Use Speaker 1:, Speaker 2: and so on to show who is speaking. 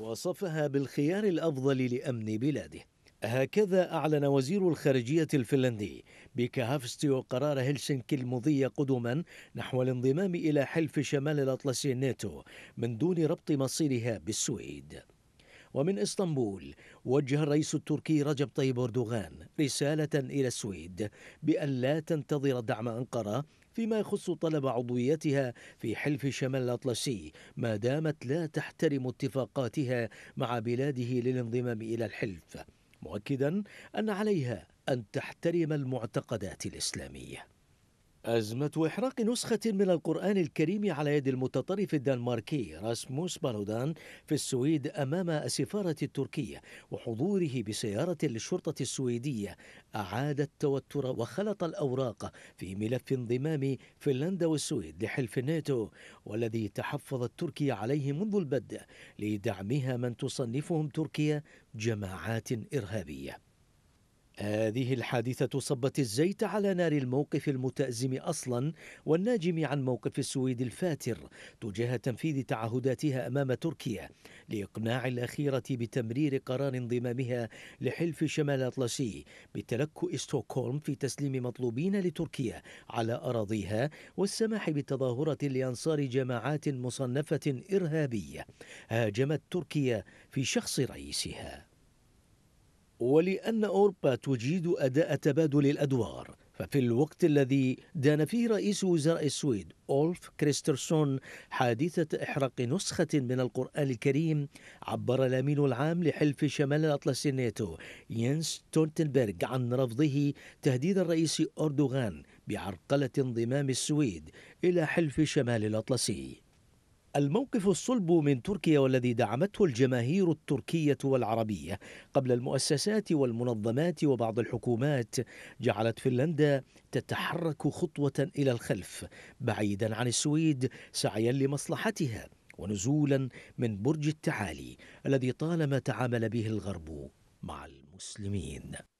Speaker 1: وصفها بالخيار الأفضل لأمن بلاده هكذا أعلن وزير الخارجية الفنلندي بكهافستيو قرار هلسنكي المضي قدما نحو الانضمام إلى حلف شمال الأطلسي الناتو من دون ربط مصيرها بالسويد ومن اسطنبول وجه الرئيس التركي رجب طيب اردوغان رساله الى السويد بان لا تنتظر دعم انقره فيما يخص طلب عضويتها في حلف شمال الاطلسي ما دامت لا تحترم اتفاقاتها مع بلاده للانضمام الى الحلف مؤكدا ان عليها ان تحترم المعتقدات الاسلاميه أزمة إحراق نسخة من القرآن الكريم على يد المتطرف الدنماركي راسموس بالودان في السويد أمام السفارة التركية وحضوره بسيارة للشرطة السويدية أعاد التوتر وخلط الأوراق في ملف انضمام فنلندا والسويد لحلف الناتو والذي تحفظت تركيا عليه منذ البدء لدعمها من تصنفهم تركيا جماعات إرهابية هذه الحادثة صبت الزيت على نار الموقف المتأزم أصلا والناجم عن موقف السويد الفاتر تجاه تنفيذ تعهداتها أمام تركيا لإقناع الأخيرة بتمرير قرار انضمامها لحلف شمال الأطلسي بتلك ستوكهولم في تسليم مطلوبين لتركيا على أراضيها والسماح بتظاهرة لأنصار جماعات مصنفة إرهابية هاجمت تركيا في شخص رئيسها ولأن أوروبا تجيد أداء تبادل الأدوار ففي الوقت الذي دان فيه رئيس وزراء السويد أولف كريسترسون حادثة إحراق نسخة من القرآن الكريم عبر الأمين العام لحلف شمال الأطلسي الناتو ينس تولتنبرغ عن رفضه تهديد الرئيس أردوغان بعرقلة انضمام السويد إلى حلف شمال الأطلسي الموقف الصلب من تركيا والذي دعمته الجماهير التركية والعربية قبل المؤسسات والمنظمات وبعض الحكومات جعلت فنلندا تتحرك خطوة إلى الخلف بعيدا عن السويد سعيا لمصلحتها ونزولا من برج التعالي الذي طالما تعامل به الغرب مع المسلمين